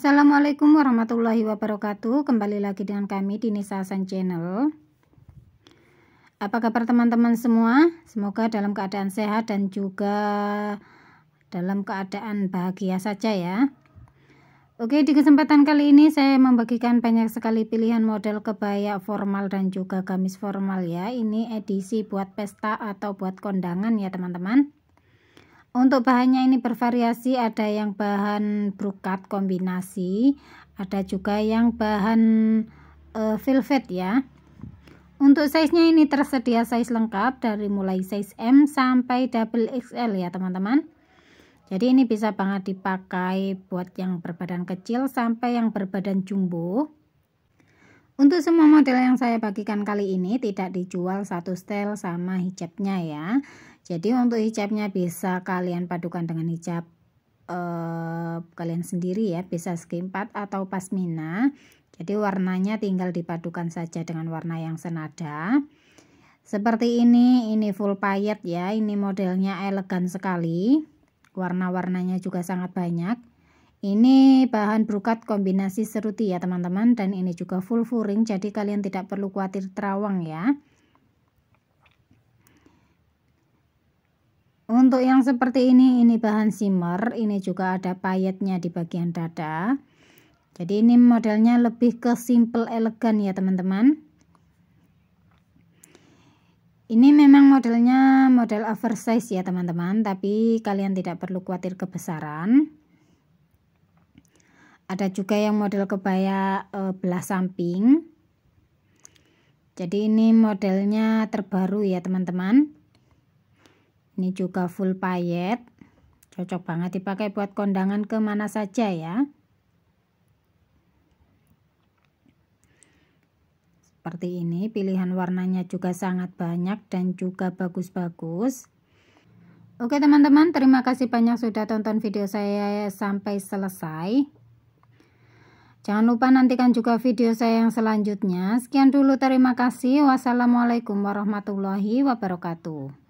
Assalamualaikum warahmatullahi wabarakatuh Kembali lagi dengan kami di Nisa Hasan Channel Apa kabar teman-teman semua? Semoga dalam keadaan sehat dan juga dalam keadaan bahagia saja ya Oke di kesempatan kali ini saya membagikan banyak sekali pilihan model kebaya formal dan juga gamis formal ya Ini edisi buat pesta atau buat kondangan ya teman-teman untuk bahannya ini bervariasi, ada yang bahan brokat kombinasi, ada juga yang bahan uh, velvet ya. Untuk size-nya ini tersedia size lengkap dari mulai size M sampai double XL ya teman-teman. Jadi ini bisa banget dipakai buat yang berbadan kecil sampai yang berbadan jumbo. Untuk semua model yang saya bagikan kali ini tidak dijual satu style sama hijabnya ya. Jadi untuk hijabnya bisa kalian padukan dengan hijab eh, kalian sendiri ya, bisa skimpat atau pasmina. Jadi warnanya tinggal dipadukan saja dengan warna yang senada. Seperti ini, ini full payet ya, ini modelnya elegan sekali. Warna-warnanya juga sangat banyak. Ini bahan brokat kombinasi seruti ya teman-teman dan ini juga full furing jadi kalian tidak perlu khawatir terawang ya. Untuk yang seperti ini, ini bahan simmer, ini juga ada payetnya di bagian dada. Jadi ini modelnya lebih ke simple elegan ya teman-teman. Ini memang modelnya model oversize ya teman-teman, tapi kalian tidak perlu khawatir kebesaran ada juga yang model kebaya e, belah samping jadi ini modelnya terbaru ya teman-teman ini juga full payet cocok banget dipakai buat kondangan kemana saja ya seperti ini pilihan warnanya juga sangat banyak dan juga bagus-bagus Oke teman-teman, terima kasih banyak sudah tonton video saya sampai selesai. Jangan lupa nantikan juga video saya yang selanjutnya. Sekian dulu, terima kasih. Wassalamualaikum warahmatullahi wabarakatuh.